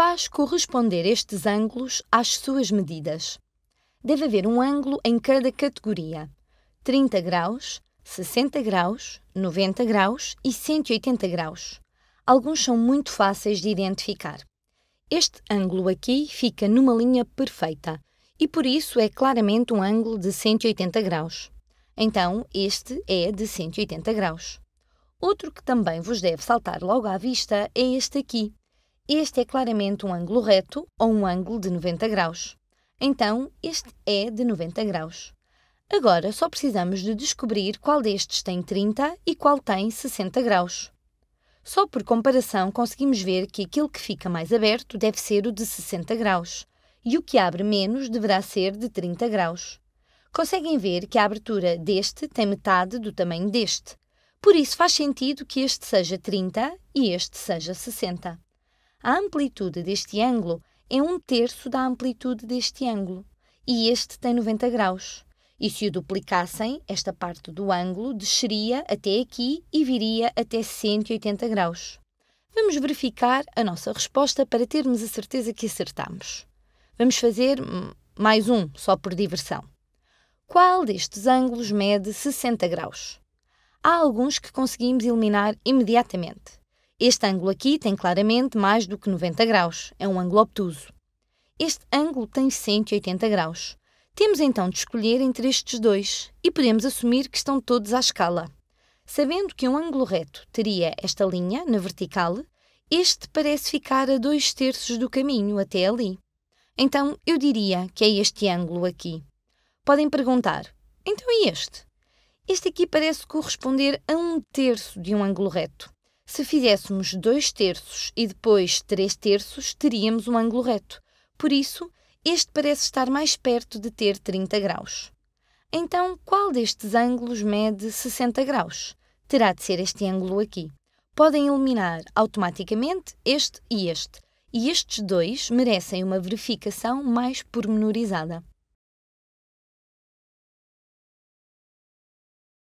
faz corresponder estes ângulos às suas medidas. Deve haver um ângulo em cada categoria: 30 graus, 60 graus, 90 graus e 180 graus. Alguns são muito fáceis de identificar. Este ângulo aqui fica numa linha perfeita e por isso é claramente um ângulo de 180 graus. Então, este é de 180 graus. Outro que também vos deve saltar logo à vista é este aqui, este é claramente um ângulo reto ou um ângulo de 90 graus. Então, este é de 90 graus. Agora só precisamos de descobrir qual destes tem 30 e qual tem 60 graus. Só por comparação conseguimos ver que aquilo que fica mais aberto deve ser o de 60 graus e o que abre menos deverá ser de 30 graus. Conseguem ver que a abertura deste tem metade do tamanho deste. Por isso faz sentido que este seja 30 e este seja 60. A amplitude deste ângulo é um terço da amplitude deste ângulo, e este tem 90 graus. E se o duplicassem, esta parte do ângulo desceria até aqui e viria até 180 graus. Vamos verificar a nossa resposta para termos a certeza que acertamos. Vamos fazer mais um, só por diversão. Qual destes ângulos mede 60 graus? Há alguns que conseguimos eliminar imediatamente. Este ângulo aqui tem claramente mais do que 90 graus, é um ângulo obtuso. Este ângulo tem 180 graus. Temos então de escolher entre estes dois e podemos assumir que estão todos à escala. Sabendo que um ângulo reto teria esta linha na vertical, este parece ficar a dois terços do caminho até ali. Então eu diria que é este ângulo aqui. Podem perguntar: então e este? Este aqui parece corresponder a um terço de um ângulo reto. Se fizéssemos 2 terços e depois 3 terços, teríamos um ângulo reto. Por isso, este parece estar mais perto de ter 30 graus. Então, qual destes ângulos mede 60 graus? Terá de ser este ângulo aqui. Podem eliminar automaticamente este e este, e estes dois merecem uma verificação mais pormenorizada.